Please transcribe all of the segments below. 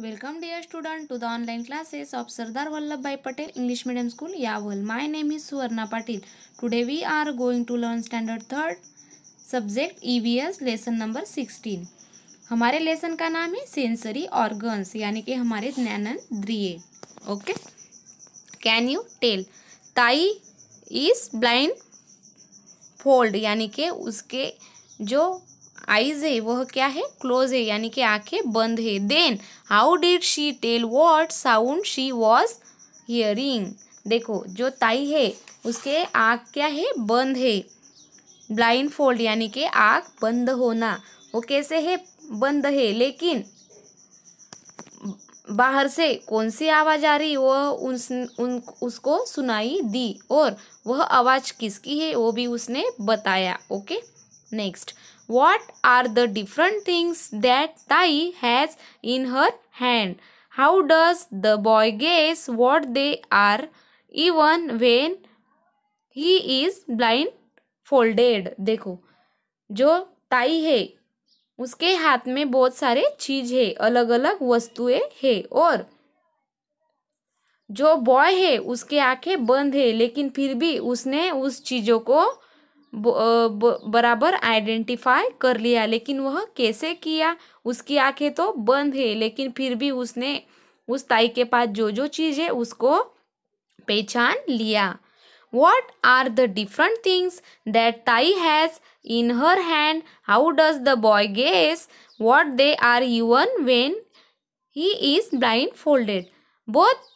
Welcome dear student to the online classes of Sardar Vallabh Bhai Patel English medium school Yawal my name is Suvarna Patil today we are going to learn standard third subject EVS lesson number sixteen हमारे lesson का नाम है sensory organs यानी कि हमारे द्रिय okay can you tell ताई is blindfold यानी कि उसके जो आईज है वह क्या है क्लोज है यानी कि आंखें बंद है then how did she tell what sound she was hearing देखो जो ताई है उसके आँख क्या है बंद है ब्लाइंड फोल्ड यानी कि आँख बंद होना वो कैसे है बंद है लेकिन बाहर से कौन सी आवाज़ आ रही वह उस उन उसको सुनाई दी और वह आवाज़ किसकी है वो भी उसने बताया okay next what are the different things that Tai has in her hand? How does the boy guess what they are even when he is blind folded देखो जो ताई है उसके हाथ में बहुत सारे चीज है अलग अलग वस्तुएं है और जो बॉय है उसके आंखें बंद है लेकिन फिर भी उसने उस चीज़ों को बराबर आइडेंटिफाई कर लिया लेकिन वह कैसे किया उसकी आंखें तो बंद है लेकिन फिर भी उसने उस ताई के पास जो जो चीज़ है उसको पहचान लिया what are the different things that Tai has in her hand how does the boy guess what they are यून when he is blindfolded both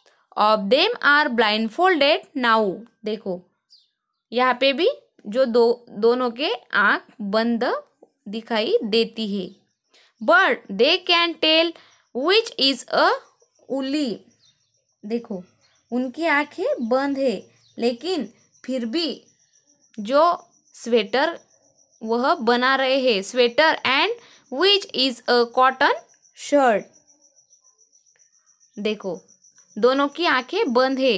of them are blindfolded now देखो यहाँ पे भी जो दो दोनों के आंख बंद दिखाई देती है but they can tell which is a woolly देखो उनकी आंखें बंद है लेकिन फिर भी जो स्वेटर वह बना रहे हैं sweater and which is a cotton shirt देखो दोनों की आंखें बंद है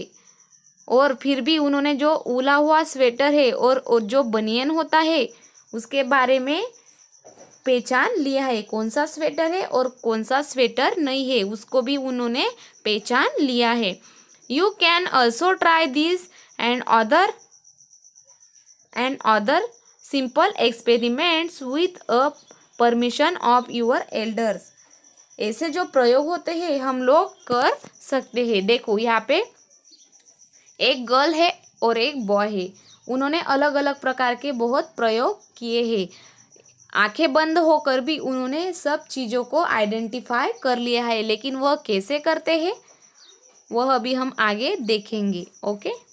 और फिर भी उन्होंने जो उला हुआ स्वेटर है और, जो बनियन होता है उसके बारे में पहचान लिया है कौन सा स्वेटर है और कौन सा स्वेटर नहीं है उसको भी उन्होंने पहचान लिया है you can also try this and other and other simple experiments with a permission of your elders ऐसे जो प्रयोग होते हैं हम लोग कर सकते हैं देखो यहाँ पे एक गर्ल है और एक बॉय है उन्होंने अलग अलग प्रकार के बहुत प्रयोग किए हैं आंखें बंद होकर भी उन्होंने सब चीज़ों को आइडेंटिफाई कर लिया है लेकिन वह कैसे करते हैं वह अभी हम आगे देखेंगे ओके